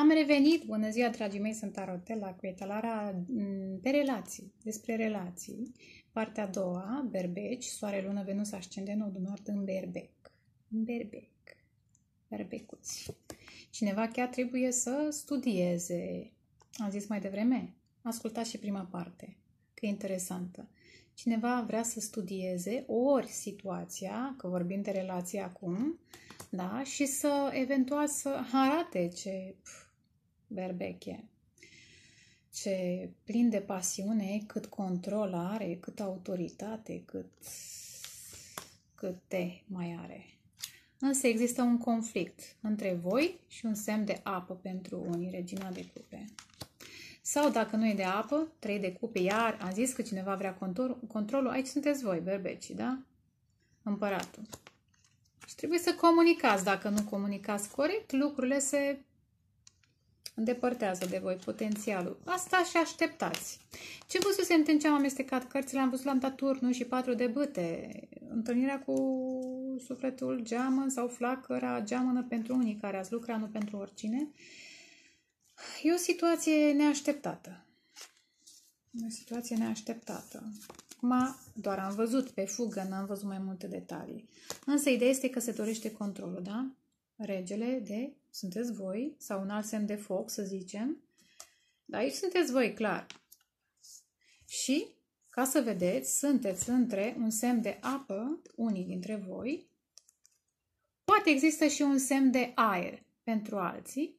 Am revenit, bună ziua dragii mei, sunt Arotela cu etalara mm, pe relații, despre relații. Partea a doua, berbeci, soare, lună, venus, ascende, nodul nord în berbec. În berbec. Berbecuți. Cineva chiar trebuie să studieze. Am zis mai devreme, ascultați și prima parte, că e interesantă. Cineva vrea să studieze ori situația, că vorbim de relații acum, da? și să eventual să arate ce berbeche, ce plin de pasiune, cât control are, cât autoritate, cât, cât te mai are. Însă există un conflict între voi și un semn de apă pentru unii, regina de cupe. Sau dacă nu e de apă, trei de cupe, iar am zis că cineva vrea contor, controlul, aici sunteți voi, berbeci, da? Împăratul. Și trebuie să comunicați. Dacă nu comunicați corect, lucrurile se îndepărtează de voi potențialul. Asta și așteptați. Ce susem în ce am amestecat cărțile, am văzut, l-am dat turnul și patru de băte. Întâlnirea cu sufletul geamăn sau flacăra geamănă pentru unii care ați lucrat, nu pentru oricine. E o situație neașteptată. E o situație neașteptată. Acum doar am văzut pe fugă, n-am văzut mai multe detalii. Însă ideea este că se dorește controlul, da? Regele de sunteți voi, sau un alt semn de foc, să zicem. Dar aici sunteți voi, clar. Și, ca să vedeți, sunteți între un semn de apă, unii dintre voi, poate există și un semn de aer pentru alții,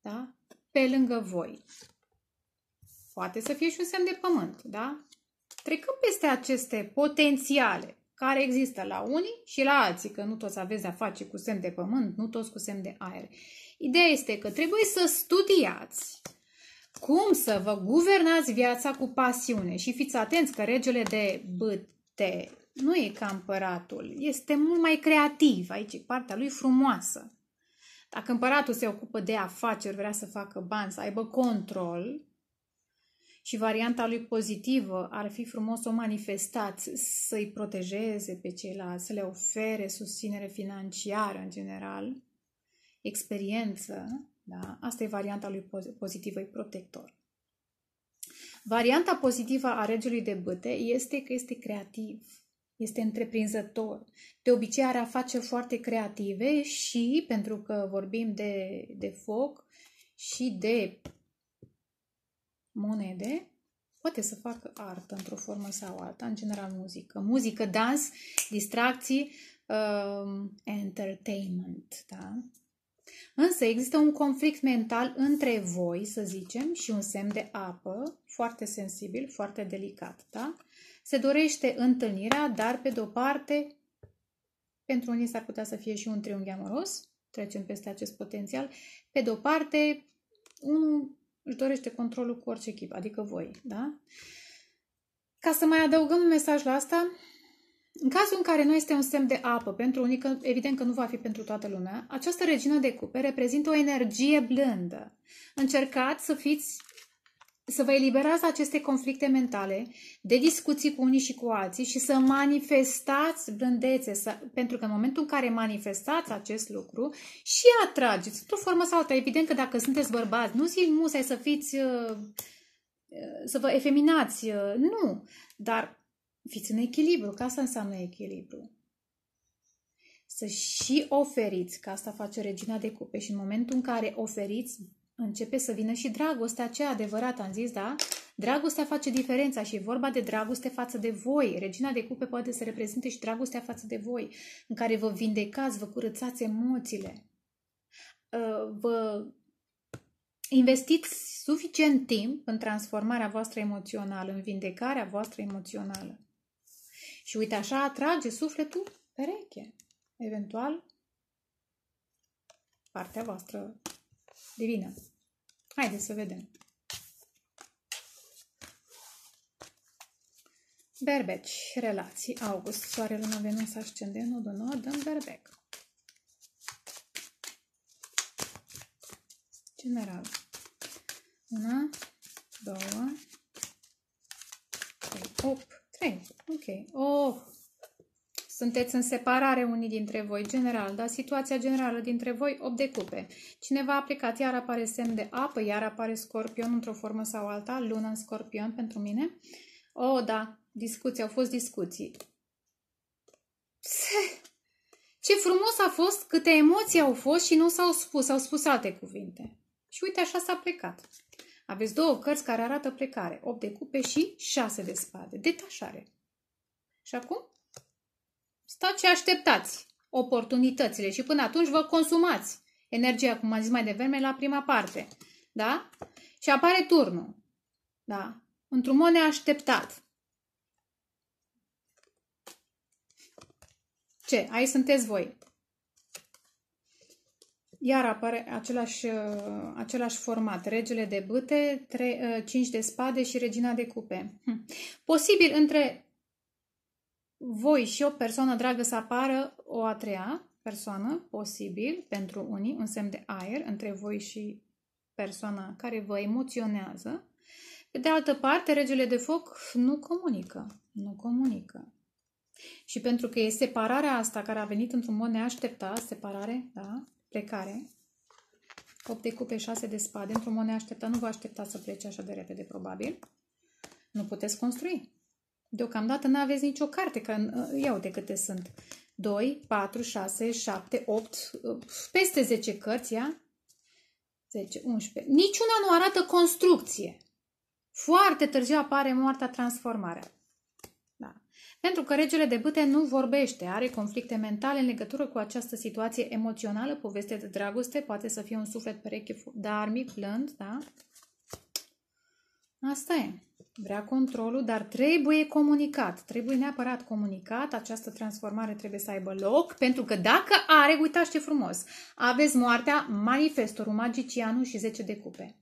da? pe lângă voi. Poate să fie și un semn de pământ, da? Trecând peste aceste potențiale care există la unii și la alții, că nu toți aveți de-a face cu semn de pământ, nu toți cu semn de aer. Ideea este că trebuie să studiați cum să vă guvernați viața cu pasiune și fiți atenți că regele de bâte nu e ca împăratul, este mult mai creativ, aici e partea lui frumoasă. Dacă împăratul se ocupă de afaceri, vrea să facă bani, să aibă control, și varianta lui pozitivă ar fi frumos să o manifestați, să-i protejeze pe ceilalți, să le ofere susținere financiară în general, experiență, da? asta e varianta lui pozitivă, e protector. Varianta pozitivă a regelui de băte este că este creativ, este întreprinzător. De obicei are afaceri foarte creative și, pentru că vorbim de, de foc și de monede, poate să facă artă într-o formă sau alta, în general muzică. Muzică, dans, distracții, uh, entertainment, da? Însă există un conflict mental între voi, să zicem, și un semn de apă, foarte sensibil, foarte delicat, da? Se dorește întâlnirea, dar pe de-o parte, pentru unii s-ar putea să fie și un triunghi amoros, trecem peste acest potențial, pe de-o parte, unul își dorește controlul cu orice chip, adică voi, da? Ca să mai adăugăm un mesaj la asta, în cazul în care nu este un semn de apă pentru unii, că evident că nu va fi pentru toată lumea, această regină de cupe reprezintă o energie blândă. Încercați să fiți să vă eliberați aceste conflicte mentale, de discuții cu unii și cu alții și să manifestați blândețe, să, pentru că în momentul în care manifestați acest lucru și atrageți, într-o formă sau alta, evident că dacă sunteți bărbați, nu zic musai să fiți, uh, uh, să vă efeminați, uh, nu, dar fiți în echilibru, ca asta înseamnă echilibru. Să și oferiți, că asta face regina de cupe și în momentul în care oferiți începe să vină și dragostea cea adevărată, am zis, da? Dragostea face diferența și e vorba de dragoste față de voi. Regina de cupe poate să reprezinte și dragostea față de voi, în care vă vindecați, vă curățați emoțiile, ă, vă investiți suficient timp în transformarea voastră emoțională, în vindecarea voastră emoțională. Și uite, așa atrage sufletul pereche, eventual partea voastră divină. Haideți să vedem. Berbeci, relații, august, soare, luna, venus, ascendent, nodul nord, dăm berbec. General. Una, două, trei, op, trei, ok, oh. Sunteți în separare unii dintre voi, general, dar situația generală dintre voi 8 de cupe. Cineva a aplicat, iar apare semn de apă, iar apare scorpion într-o formă sau alta, luna în scorpion pentru mine. O, oh, da, discuții, au fost discuții. Ce frumos a fost, câte emoții au fost și nu s-au spus, au spus alte cuvinte. Și uite, așa s-a plecat. Aveți două cărți care arată plecare, 8 de cupe și 6 de spade, detașare. Și acum stați și așteptați oportunitățile și până atunci vă consumați energia, cum am zis mai devreme, la prima parte. Da? Și apare turnul. Da? Într-un mod neașteptat. Ce? Aici sunteți voi. Iar apare același, uh, același format. Regele de băte, 5 uh, de spade și regina de cupe. Hm. Posibil între voi și o persoană dragă să apară o a treia persoană, posibil, pentru unii, un semn de aer între voi și persoana care vă emoționează. Pe de altă parte, regele de foc nu comunică. Nu comunică. Și pentru că e separarea asta care a venit într-un mod neașteptat, separare, da, plecare, 8 de cupe, 6 de spade, într-un mod neașteptat, nu vă aștepta să plece așa de repede, probabil. Nu puteți construi. Deocamdată nu aveți nicio carte, că uh, iau de câte sunt. 2, 4, 6, 7, 8, peste 10 cărți, ia? 10, 11. Niciuna nu arată construcție. Foarte târziu apare moartea transformarea. Da. Pentru că regele de bâte nu vorbește, are conflicte mentale în legătură cu această situație emoțională, poveste de dragoste, poate să fie un suflet pereche, dar mic, plând, da? Asta e. Vrea controlul, dar trebuie comunicat. Trebuie neapărat comunicat. Această transformare trebuie să aibă loc, pentru că dacă are, uitați ce frumos, aveți moartea, manifestorul, magicianul și 10 de cupe.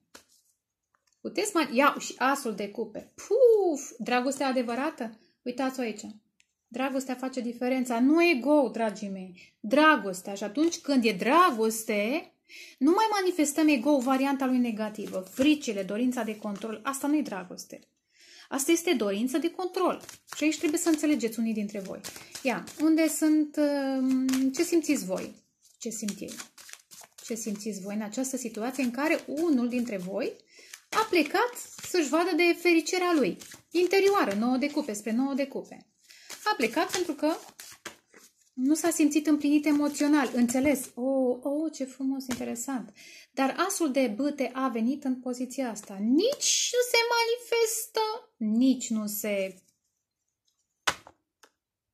Puteți mai... Ia și asul de cupe. Puf! Dragostea adevărată? Uitați-o aici. Dragostea face diferența. Nu e go, dragii mei. Dragostea. Și atunci când e dragoste, nu mai manifestăm ego varianta lui negativă, fricile, dorința de control. Asta nu e dragoste. Asta este dorință de control. Și aici trebuie să înțelegeți unii dintre voi. Ia, unde sunt... Uh, ce simțiți voi? Ce simt ei? Ce simțiți voi în această situație în care unul dintre voi a plecat să-și vadă de fericirea lui. Interioară, nouă de cupe, spre nouă de cupe. A plecat pentru că nu s-a simțit împlinit emoțional, înțeles. O, oh, oh, ce frumos, interesant. Dar asul de băte a venit în poziția asta. Nici nu se manifestă, nici nu se...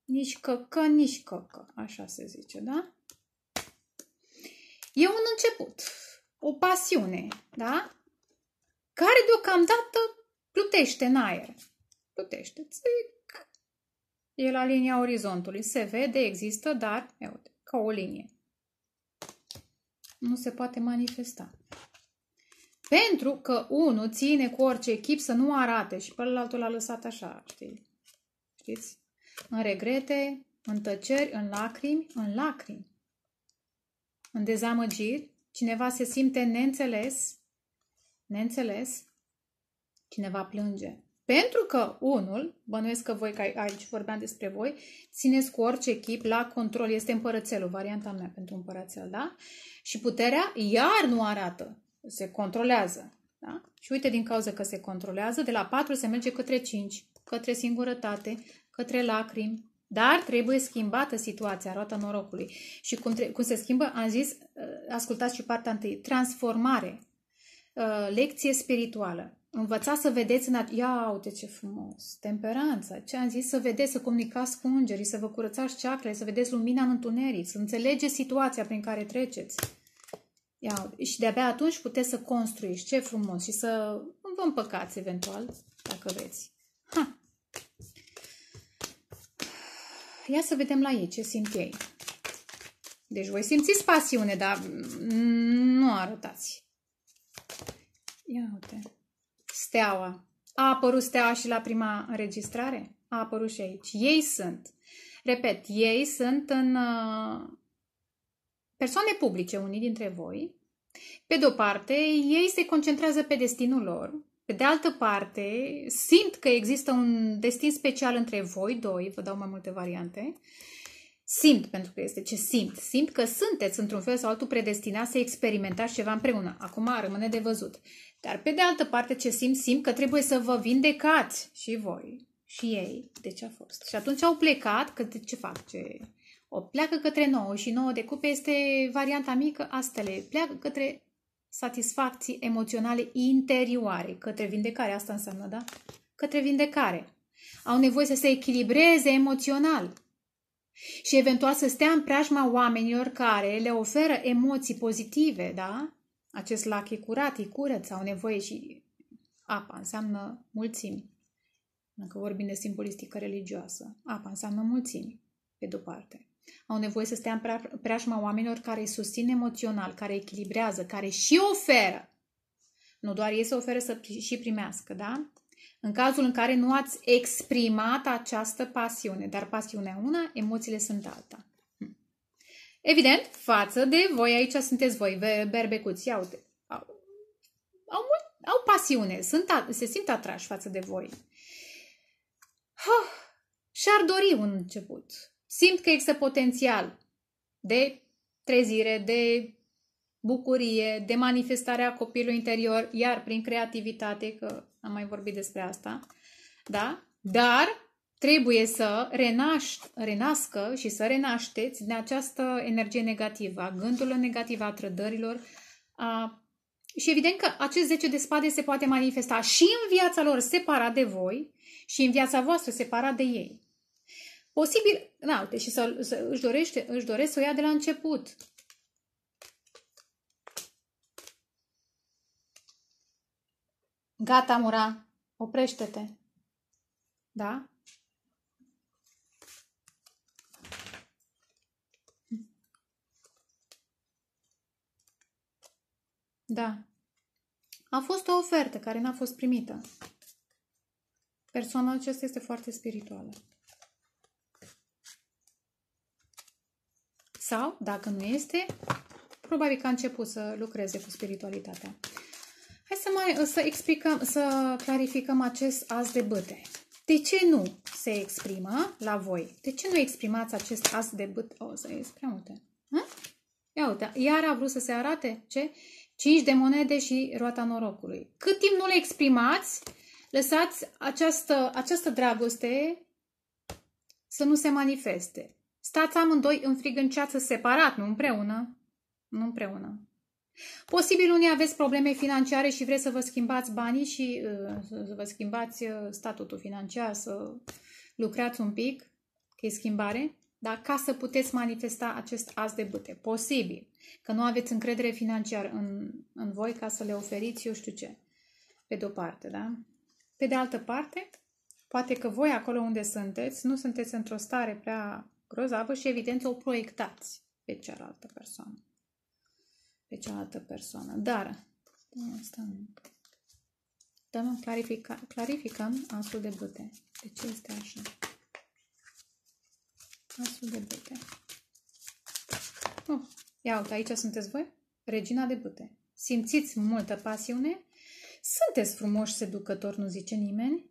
Nici căcă, nici căcă, așa se zice, da? E un început, o pasiune, da? Care deocamdată plutește în aer. Plutește, țic, e la linia orizontului. Se vede, există, dar, e uite, ca o linie. Nu se poate manifesta. Pentru că unul ține cu orice echip să nu arate și pe altul l-a lăsat așa, știi? Știți? În regrete, în tăceri, în lacrimi, în lacrimi, în dezamăgiri, cineva se simte neînțeles, neînțeles, cineva plânge. Pentru că unul, bănuiesc că voi, că aici vorbeam despre voi, țineți cu orice chip la control, este împărățelul, varianta mea pentru împărățel, da? Și puterea iar nu arată, se controlează, da? Și uite, din cauza că se controlează, de la 4 se merge către 5, către singurătate, către lacrimi, dar trebuie schimbată situația, roata norocului. Și cum, cum se schimbă, am zis, uh, ascultați și partea întâi, transformare, uh, lecție spirituală. Învățați să vedeți în at- Ia uite ce frumos! Temperanța! Ce am zis? Să vedeți, să comunicați cu îngerii, să vă curățați ceacrele, să vedeți lumina în întuneric, să înțelegeți situația prin care treceți. Ia, și de-abia atunci puteți să construiți. Ce frumos! Și să vă împăcați eventual, dacă veți. Ha. Ia să vedem la ei ce simt ei. Deci voi simțiți pasiune, dar nu arătați. Ia uite steaua. A apărut steaua și la prima înregistrare? A apărut și aici. Ei sunt. Repet, ei sunt în uh, persoane publice, unii dintre voi. Pe de-o parte, ei se concentrează pe destinul lor. Pe de altă parte, simt că există un destin special între voi doi, vă dau mai multe variante. Simt, pentru că este ce simt. Simt că sunteți, într-un fel sau altul, predestinați să experimentați ceva împreună. Acum rămâne de văzut. Dar pe de altă parte ce simt, simt că trebuie să vă vindecați și voi și ei de ce a fost. Și atunci au plecat, că ce fac, ce... O pleacă către nouă și nouă de cupe este varianta mică asta le Pleacă către satisfacții emoționale interioare, către vindecare, asta înseamnă, da? Către vindecare. Au nevoie să se echilibreze emoțional și eventual să stea în preajma oamenilor care le oferă emoții pozitive, da? Acest lac e curat, e curăț, au nevoie și apa înseamnă mulțimi. Dacă vorbim de simbolistică religioasă, apa înseamnă mulțimi, pe de-o parte. Au nevoie să stea în preajma oamenilor care îi susțin emoțional, care echilibrează, care și oferă. Nu doar ei să oferă, să și primească, da? În cazul în care nu ați exprimat această pasiune, dar pasiunea una, emoțiile sunt alta. Evident, față de voi, aici sunteți voi, berbecuți, ia uite. Au, au, mult, au pasiune, sunt, se simt atrași față de voi. Oh, și-ar dori un început. Simt că există potențial de trezire, de bucurie, de manifestarea copilului interior, iar prin creativitate, că am mai vorbit despre asta, da? Dar trebuie să renaș, renască și să renașteți din această energie negativă, a gândurilor negative, a trădărilor. A... Și evident că acest 10 de spade se poate manifesta și în viața lor separat de voi și în viața voastră separat de ei. Posibil, na, uite, și să, să își, dorește, își doresc să o ia de la început. Gata, Mura, oprește-te. Da? Da. A fost o ofertă care n-a fost primită. Persoana aceasta este foarte spirituală. Sau, dacă nu este, probabil că a început să lucreze cu spiritualitatea. Hai să mai să explicăm, să clarificăm acest as de băte. De ce nu se exprimă la voi? De ce nu exprimați acest as de băte? O, să ies prea multe. Ha? Ia uite, iar a vrut să se arate ce? 5 de monede și roata norocului. Cât timp nu le exprimați, lăsați această, această dragoste să nu se manifeste. Stați amândoi în frigânceață separat, nu împreună. Nu împreună. Posibil unii aveți probleme financiare și vreți să vă schimbați banii și uh, să vă schimbați uh, statutul financiar, să lucrați un pic, că e schimbare. Dar ca să puteți manifesta acest as de bâte, posibil, că nu aveți încredere financiară în, în voi ca să le oferiți eu știu ce, pe de-o parte, da? Pe de altă parte, poate că voi acolo unde sunteți, nu sunteți într-o stare prea grozavă și evident o proiectați pe cealaltă persoană. Pe cealaltă persoană. Dar, dăm, da, da, clarifica, clarificăm asul de bâte. De ce este așa? Asul de bute. Oh, ia uite, aici sunteți voi? Regina de bute. Simțiți multă pasiune? Sunteți frumoși seducători, nu zice nimeni?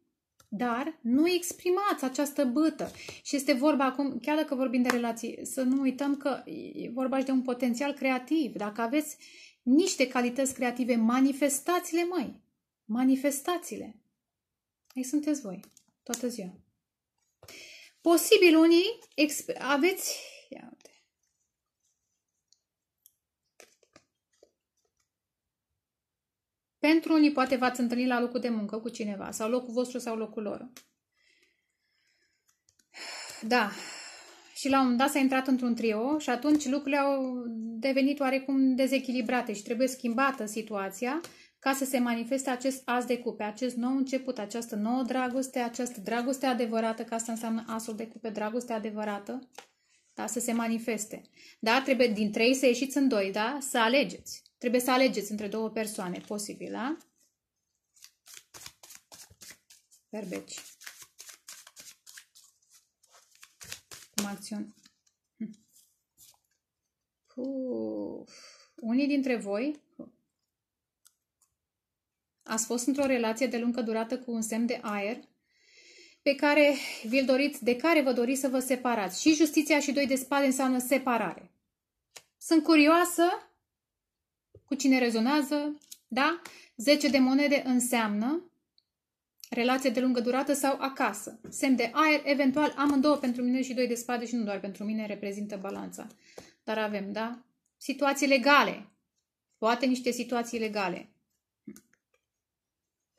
Dar nu exprimați această bâtă. Și este vorba acum, chiar dacă vorbim de relații, să nu uităm că e vorba și de un potențial creativ. Dacă aveți niște calități creative, manifestați-le, măi. Manifestați-le. Ei sunteți voi, toată ziua. Posibil unii aveți... Ia uite. Pentru unii poate v-ați întâlnit la locul de muncă cu cineva sau locul vostru sau locul lor. Da. Și la un moment dat s-a intrat într-un trio și atunci lucrurile au devenit oarecum dezechilibrate și trebuie schimbată situația ca să se manifeste acest as de cupe, acest nou început, această nouă dragoste, această dragoste adevărată, ca asta înseamnă asul de cupe, dragoste adevărată, da? să se manifeste. Da? Trebuie din trei să ieșiți în doi, da? să alegeți. Trebuie să alegeți între două persoane, posibil, da? Berbeci. Cum acțiune. Hm. Uf. Unii dintre voi Ați fost într-o relație de lungă durată cu un semn de aer pe care vi-l doriți, de care vă doriți să vă separați. Și justiția și doi de spade înseamnă separare. Sunt curioasă cu cine rezonează, da? 10 de monede înseamnă relație de lungă durată sau acasă. Semn de aer, eventual amândouă pentru mine și doi de spade și nu doar pentru mine, reprezintă balanța. Dar avem, da? Situații legale. Poate niște situații legale.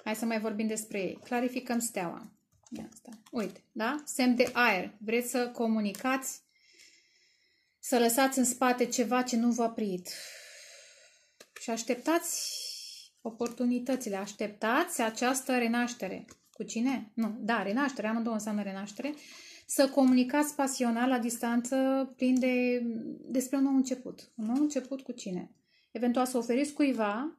Hai să mai vorbim despre ei. Clarificăm steaua. Ia asta. Uite, da? Semn de aer. Vreți să comunicați, să lăsați în spate ceva ce nu v-a prit. Și așteptați oportunitățile, așteptați această renaștere. Cu cine? Nu, da, renaștere, amândouă înseamnă renaștere. Să comunicați pasional la distanță plin de, despre un nou început. Un nou început cu cine? Eventual să oferiți cuiva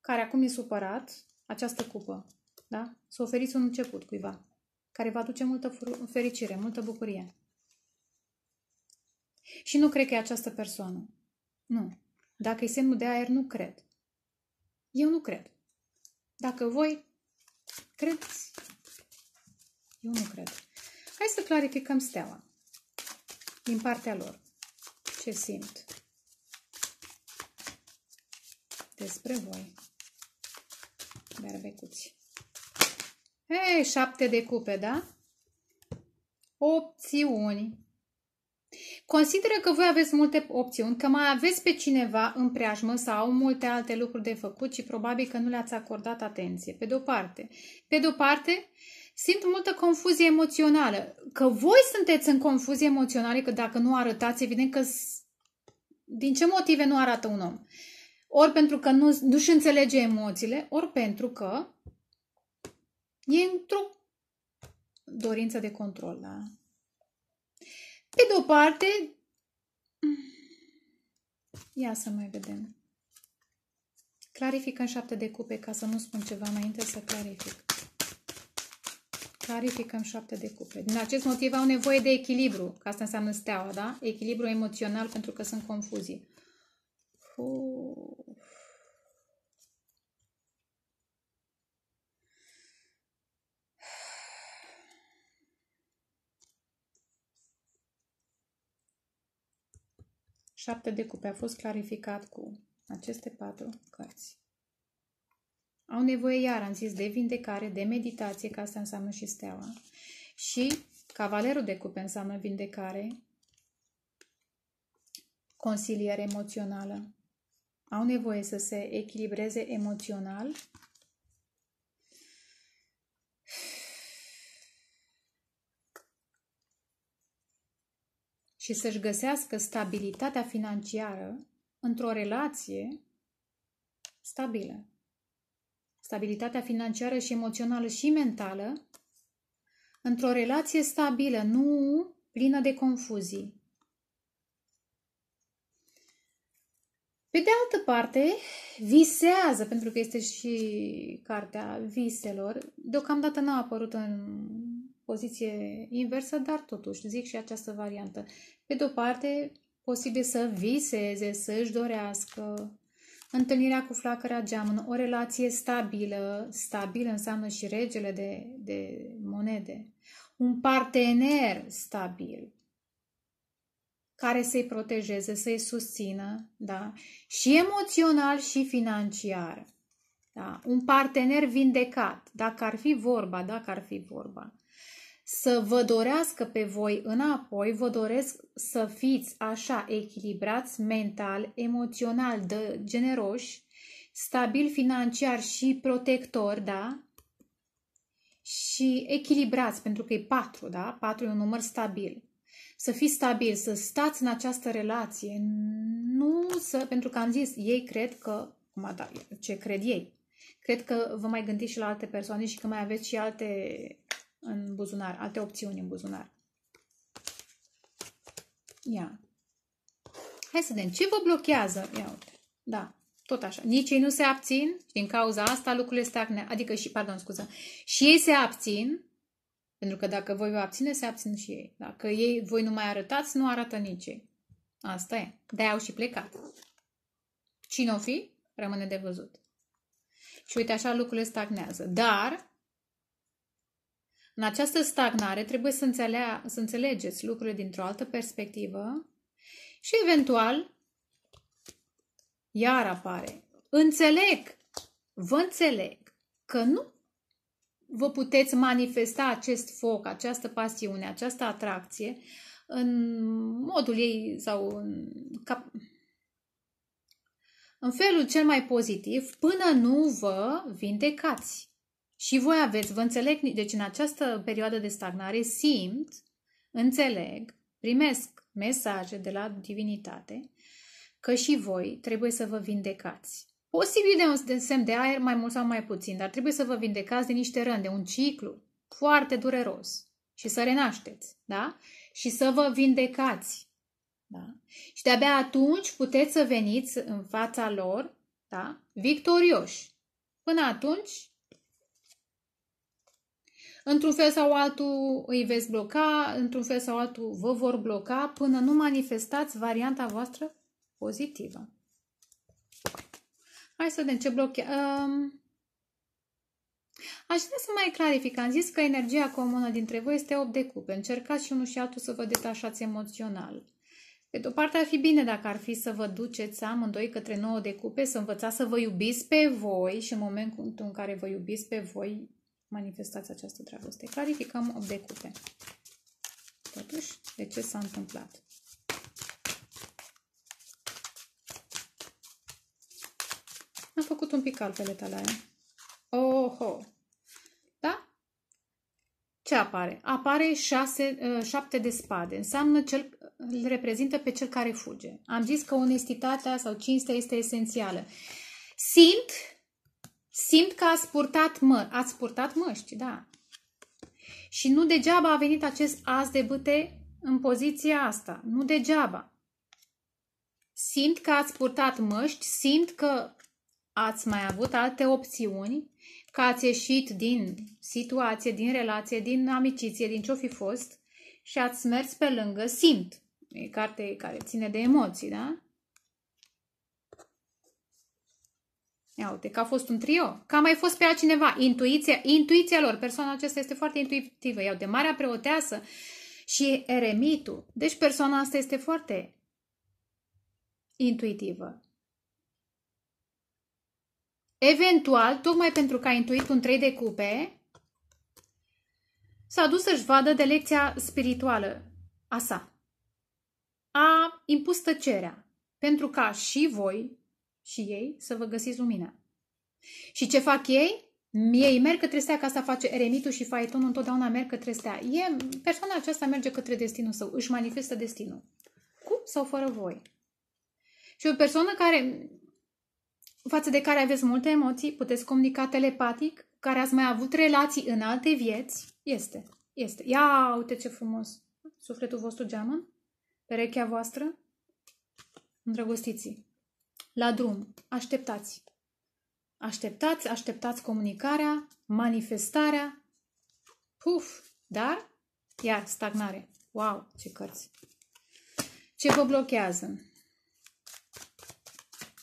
care acum e supărat, această cupă, da? Să oferiți un început cuiva care va aduce multă fericire, multă bucurie. Și nu cred că e această persoană. Nu. Dacă e semnul de aer, nu cred. Eu nu cred. Dacă voi credeți, eu nu cred. Hai să clarificăm steaua din partea lor. Ce simt despre voi berbecuți. Hei, șapte de cupe, da? Opțiuni. Consideră că voi aveți multe opțiuni, că mai aveți pe cineva în preajmă sau multe alte lucruri de făcut și probabil că nu le-ați acordat atenție, pe de-o parte. Pe de-o parte, simt multă confuzie emoțională. Că voi sunteți în confuzie emoțională, că dacă nu arătați, evident că din ce motive nu arată un om ori pentru că nu, nu-și înțelege emoțiile, ori pentru că e într-o dorință de control. Da? Pe de o parte, ia să mai vedem. Clarific în șapte de cupe ca să nu spun ceva înainte să clarific. Clarificăm șapte de cupe. Din acest motiv au nevoie de echilibru, că asta înseamnă steaua, da? Echilibru emoțional pentru că sunt confuzii. Fuuu. Șapte de cupe a fost clarificat cu aceste patru cărți. Au nevoie, iar am zis, de vindecare, de meditație, ca asta înseamnă și steaua. Și cavalerul de cupe înseamnă vindecare, consiliere emoțională. Au nevoie să se echilibreze emoțional și să-și găsească stabilitatea financiară într-o relație stabilă. Stabilitatea financiară și emoțională și mentală într-o relație stabilă, nu plină de confuzii. Pe de altă parte, visează, pentru că este și cartea viselor, deocamdată n-a apărut în poziție inversă, dar totuși zic și această variantă. Pe de-o parte, posibil să viseze, să-și dorească întâlnirea cu flacăra geamănă, o relație stabilă, stabilă înseamnă și regele de, de monede, un partener stabil care să-i protejeze, să-i susțină, da? și emoțional și financiar. Da? Un partener vindecat, dacă ar fi vorba, dacă ar fi vorba să vă dorească pe voi înapoi, vă doresc să fiți așa echilibrați mental, emoțional, de generoși, stabil financiar și protector, da? Și echilibrați, pentru că e patru, da? Patru e un număr stabil. Să fiți stabil, să stați în această relație, nu să... Pentru că am zis, ei cred că... Cum da, ce cred ei? Cred că vă mai gândiți și la alte persoane și că mai aveți și alte în buzunar, alte opțiuni în buzunar. Ia. Hai să vedem. Ce vă blochează? Ia uite. Da, tot așa. Nici ei nu se abțin din cauza asta lucrurile stagne, adică și, pardon, scuză, și ei se abțin, pentru că dacă voi vă abține, se abțin și ei. Dacă ei, voi nu mai arătați, nu arată nici ei. Asta e. de au și plecat. Cine o fi, rămâne de văzut. Și uite, așa lucrurile stagnează. Dar, în această stagnare trebuie să, înțelea, să înțelegeți lucrurile dintr-o altă perspectivă și eventual iar apare. Înțeleg, vă înțeleg că nu vă puteți manifesta acest foc, această pasiune, această atracție în modul ei sau în, cap, în felul cel mai pozitiv până nu vă vindecați. Și voi aveți, vă înțeleg, deci în această perioadă de stagnare simt, înțeleg, primesc mesaje de la divinitate că și voi trebuie să vă vindecați. Posibil de un semn de aer, mai mult sau mai puțin, dar trebuie să vă vindecați de niște răni, de un ciclu foarte dureros și să renașteți, da? Și să vă vindecați, da? Și de-abia atunci puteți să veniți în fața lor, da? Victorioși. Până atunci, într-un fel sau altul îi veți bloca, într-un fel sau altul vă vor bloca până nu manifestați varianta voastră pozitivă. Hai să vedem ce blochează. Um, aș vrea să mai clarific. Am zis că energia comună dintre voi este 8 de cupe. Încercați și unul și altul să vă detașați emoțional. Pe de o parte ar fi bine dacă ar fi să vă duceți amândoi către 9 de cupe, să învățați să vă iubiți pe voi și în momentul în care vă iubiți pe voi, manifestați această dragoste. Clarificăm 8 de cupe. Totuși, de ce s-a întâmplat? Am făcut un pic altele talaia. Oho! Da? Ce apare? Apare șase, ă, șapte de spade. Înseamnă cel, îl reprezintă pe cel care fuge. Am zis că onestitatea sau cinstea este esențială. Simt Simt că ați purtat, mă, ați purtat măști, da. Și nu degeaba a venit acest as de bâte în poziția asta. Nu degeaba. Simt că ați purtat măști, simt că ați mai avut alte opțiuni, că ați ieșit din situație, din relație, din amiciție, din ce-o fi fost și ați mers pe lângă, simt. E carte care ține de emoții, da? Ia uite, că a fost un trio, că a mai fost pe altcineva. Intuiția, intuiția lor, persoana aceasta este foarte intuitivă. Iau de Marea Preoteasă și Eremitul. Deci persoana asta este foarte intuitivă. Eventual, tocmai pentru că a intuit un trei de cupe, s-a dus să-și vadă de lecția spirituală a sa. A impus tăcerea, pentru ca și voi și ei să vă găsiți lumina. Și ce fac ei? Ei merg către stea, ca asta face eremitul și faetonul întotdeauna merg către stea. E, persoana aceasta merge către destinul său, își manifestă destinul. cu sau fără voi. Și o persoană care, față de care aveți multe emoții, puteți comunica telepatic, care ați mai avut relații în alte vieți, este. Este. Ia uite ce frumos. Sufletul vostru geamă, perechea voastră, îndrăgostiții. La drum. Așteptați. Așteptați, așteptați comunicarea, manifestarea. Puf! Dar? Iar, stagnare. Wow, ce cărți! Ce vă blochează?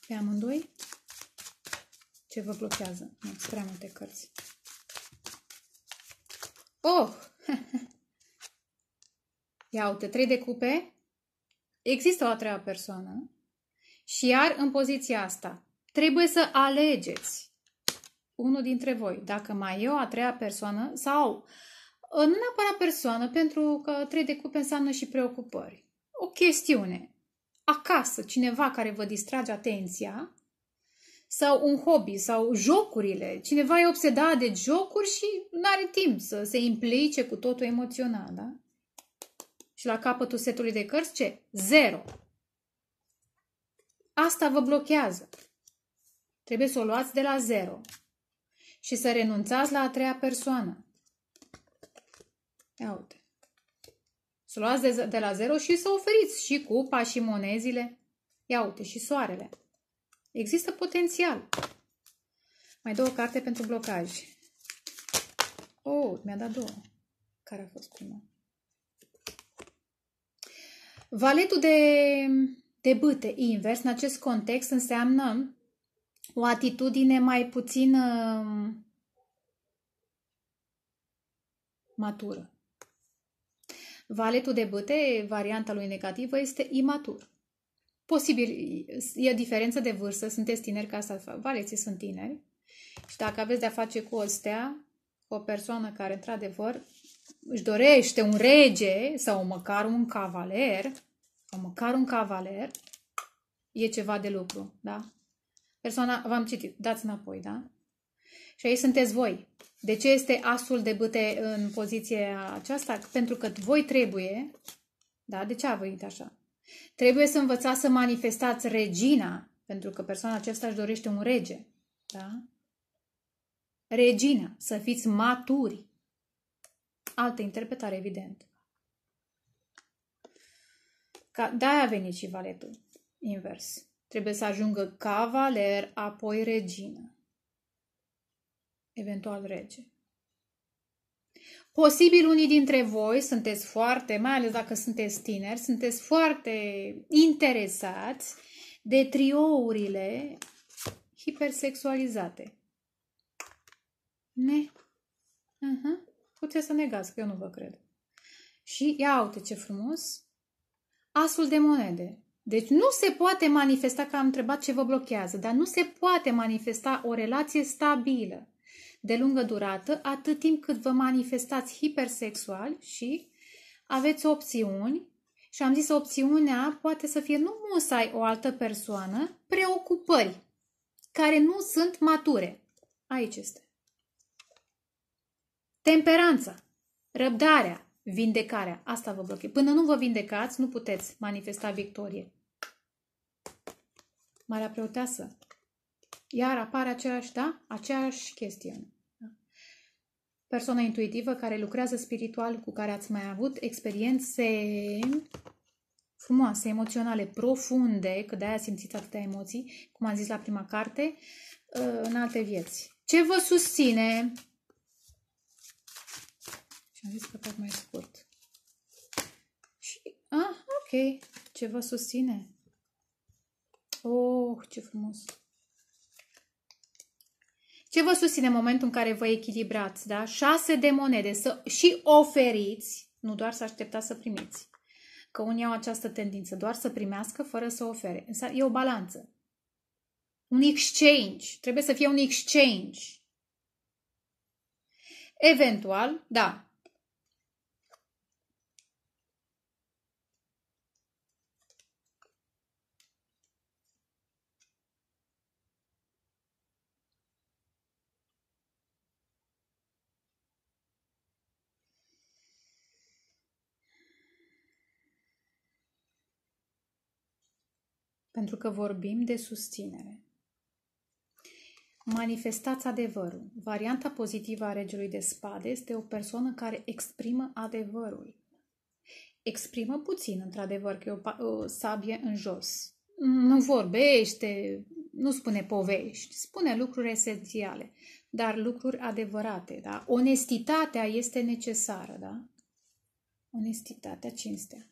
Pe amândoi? Ce vă blochează? Nu, prea multe cărți. Oh! Ia uite, trei de cupe. Există o a treia persoană. Și iar în poziția asta, trebuie să alegeți unul dintre voi, dacă mai e o a treia persoană sau uh, nu neapărat persoană, pentru că trei de cupe înseamnă și preocupări. O chestiune, acasă, cineva care vă distrage atenția sau un hobby sau jocurile. Cineva e obsedat de jocuri și nu are timp să se implice cu totul emoțional, da? Și la capătul setului de cărți ce? Zero. Asta vă blochează. Trebuie să o luați de la zero și să renunțați la a treia persoană. Ia uite. Să luați de, de la zero și să oferiți și cupa și monezile. Ia uite, și soarele. Există potențial. Mai două carte pentru blocaj. Oh, mi-a dat două. Care a fost prima? Valetul de de bâte. Invers, în acest context, înseamnă o atitudine mai puțin um, matură. Valetul de bâte, varianta lui negativă, este imatur. Posibil, e diferență de vârstă, sunteți tineri ca să fac. Valeții sunt tineri. Și dacă aveți de-a face cu o stea, cu o persoană care, într-adevăr, își dorește un rege sau măcar un cavaler, sau măcar un cavaler, e ceva de lucru, da? Persoana, v-am citit, dați înapoi, da? Și aici sunteți voi. De ce este asul de băte în poziția aceasta? Pentru că voi trebuie, da? De ce a venit așa? Trebuie să învățați să manifestați regina, pentru că persoana aceasta își dorește un rege, da? Regina, să fiți maturi. Altă interpretare, evident de-aia a venit și valetul. Invers. Trebuie să ajungă cavaler, apoi regină. Eventual rege. Posibil unii dintre voi sunteți foarte, mai ales dacă sunteți tineri, sunteți foarte interesați de triourile hipersexualizate. Ne? Uh-huh. Puteți să negați, că eu nu vă cred. Și ia uite ce frumos, asul de monede. Deci nu se poate manifesta, că am întrebat ce vă blochează, dar nu se poate manifesta o relație stabilă de lungă durată atât timp cât vă manifestați hipersexual și aveți opțiuni și am zis opțiunea poate să fie nu musai o altă persoană, preocupări care nu sunt mature. Aici este. Temperanța, răbdarea, Vindecarea. Asta vă blochează. Până nu vă vindecați, nu puteți manifesta victorie. Marea preoteasă. Iar apare aceeași, da? Aceeași chestiune. Persoana intuitivă care lucrează spiritual, cu care ați mai avut experiențe frumoase, emoționale, profunde, că de-aia simțiți atâtea emoții, cum am zis la prima carte, în alte vieți. Ce vă susține și am zis că fac mai scurt. Și, ah, ok, ce vă susține. Oh, ce frumos! Ce vă susține în momentul în care vă echilibrați, da? șase de monede să și oferiți, nu doar să așteptați să primiți. Că unii au această tendință, doar să primească fără să ofere. Însă e o balanță. Un exchange. Trebuie să fie un exchange. Eventual, da, pentru că vorbim de susținere. Manifestați adevărul. Varianta pozitivă a regelui de spade este o persoană care exprimă adevărul. Exprimă puțin, într-adevăr, că e o, o sabie în jos. Nu vorbește, nu spune povești, spune lucruri esențiale, dar lucruri adevărate. Da? Onestitatea este necesară. Da? Onestitatea, cinstea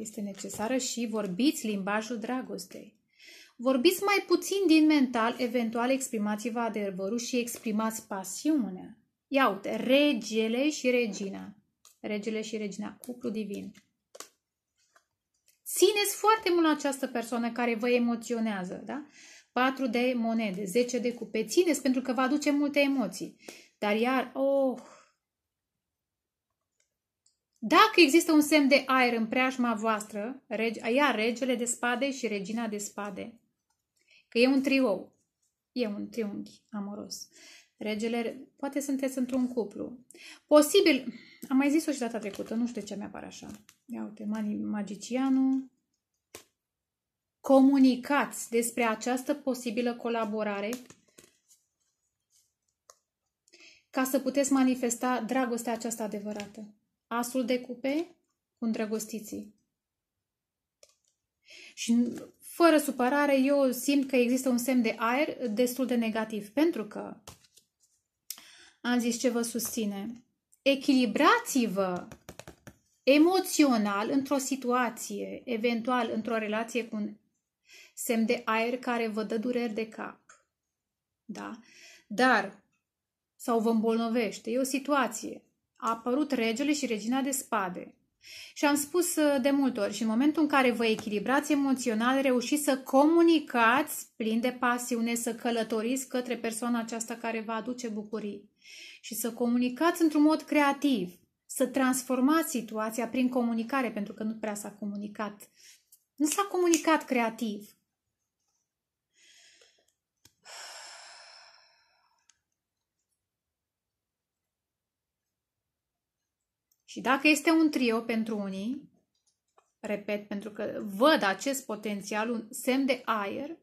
este necesară și vorbiți limbajul dragostei. Vorbiți mai puțin din mental, eventual exprimați-vă adevărul și exprimați pasiunea. Ia uite, regele și regina. Regele și regina, cuplu divin. Țineți foarte mult această persoană care vă emoționează, da? 4 de monede, 10 de cupe. Țineți pentru că vă aduce multe emoții. Dar iar, oh, dacă există un semn de aer în preajma voastră, rege, ia regele de spade și regina de spade. Că e un trio, e un triunghi amoros. Regele, poate sunteți într-un cuplu. Posibil, am mai zis-o și data trecută, nu știu de ce mi-apare așa. Ia uite, magicianul. Comunicați despre această posibilă colaborare ca să puteți manifesta dragostea aceasta adevărată asul de cupe cu îndrăgostiții. Și fără supărare, eu simt că există un semn de aer destul de negativ, pentru că am zis ce vă susține. Echilibrați-vă emoțional într-o situație, eventual într-o relație cu un semn de aer care vă dă dureri de cap. Da? Dar, sau vă îmbolnăvește, e o situație a apărut regele și regina de spade. Și am spus uh, de multe ori și în momentul în care vă echilibrați emoțional, reușiți să comunicați plin de pasiune, să călătoriți către persoana aceasta care vă aduce bucurii și să comunicați într-un mod creativ, să transformați situația prin comunicare, pentru că nu prea s-a comunicat. Nu s-a comunicat creativ. Și dacă este un trio pentru unii, repet, pentru că văd acest potențial, un semn de aer,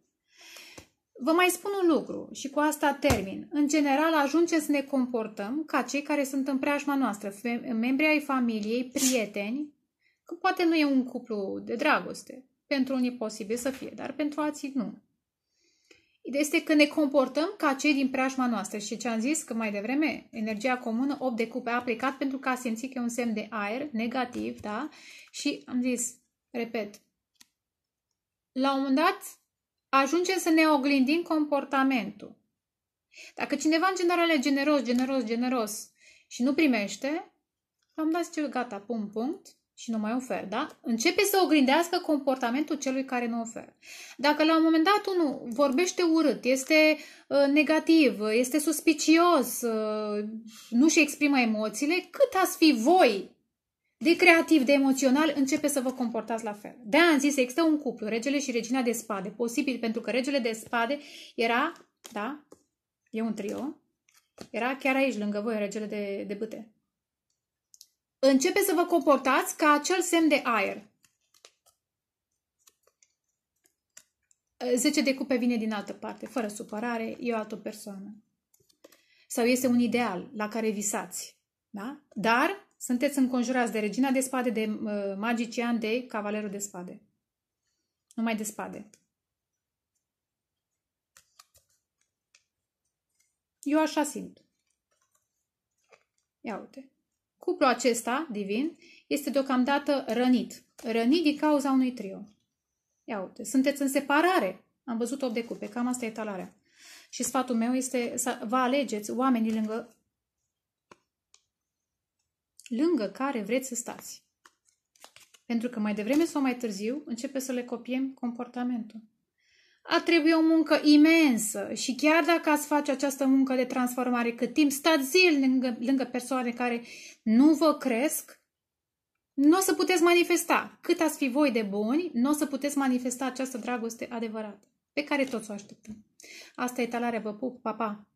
vă mai spun un lucru și cu asta termin. În general, ajungem să ne comportăm ca cei care sunt în preajma noastră, membri ai familiei, prieteni, că poate nu e un cuplu de dragoste. Pentru unii posibil să fie, dar pentru alții nu. Ideea este că ne comportăm ca cei din preajma noastră și ce am zis că mai devreme, energia comună, 8 de cupe, a aplicat pentru că a simțit că e un semn de aer negativ, da? Și am zis, repet, la un moment dat ajungem să ne oglindim comportamentul. Dacă cineva în general e generos, generos, generos și nu primește, am dat zice, gata, pun punct, și nu mai ofer, da? Începe să oglindească comportamentul celui care nu oferă. Dacă la un moment dat unul vorbește urât, este uh, negativ, este suspicios, uh, nu și exprimă emoțiile, cât ați fi voi de creativ, de emoțional, începe să vă comportați la fel. De am zis, există un cuplu, regele și regina de spade, posibil pentru că regele de spade era, da, e un trio, era chiar aici, lângă voi, regele de, de bâte începe să vă comportați ca acel semn de aer. 10 de cupe vine din altă parte, fără supărare, e o altă persoană. Sau este un ideal la care visați. Da? Dar sunteți înconjurați de regina de spade, de uh, magician, de cavalerul de spade. Numai de spade. Eu așa simt. Ia uite. Cuplul acesta, divin, este deocamdată rănit. Rănit din cauza unui trio. Ia uite, sunteți în separare. Am văzut 8 de cupe, cam asta e talarea. Și sfatul meu este să vă alegeți oamenii lângă, lângă care vreți să stați. Pentru că mai devreme sau mai târziu începe să le copiem comportamentul ar trebui o muncă imensă și chiar dacă ați face această muncă de transformare cât timp, stați zil lângă, lângă persoane care nu vă cresc, nu o să puteți manifesta. Cât ați fi voi de buni, nu o să puteți manifesta această dragoste adevărată, pe care toți o așteptăm. Asta e talarea, vă pup, pa, pa!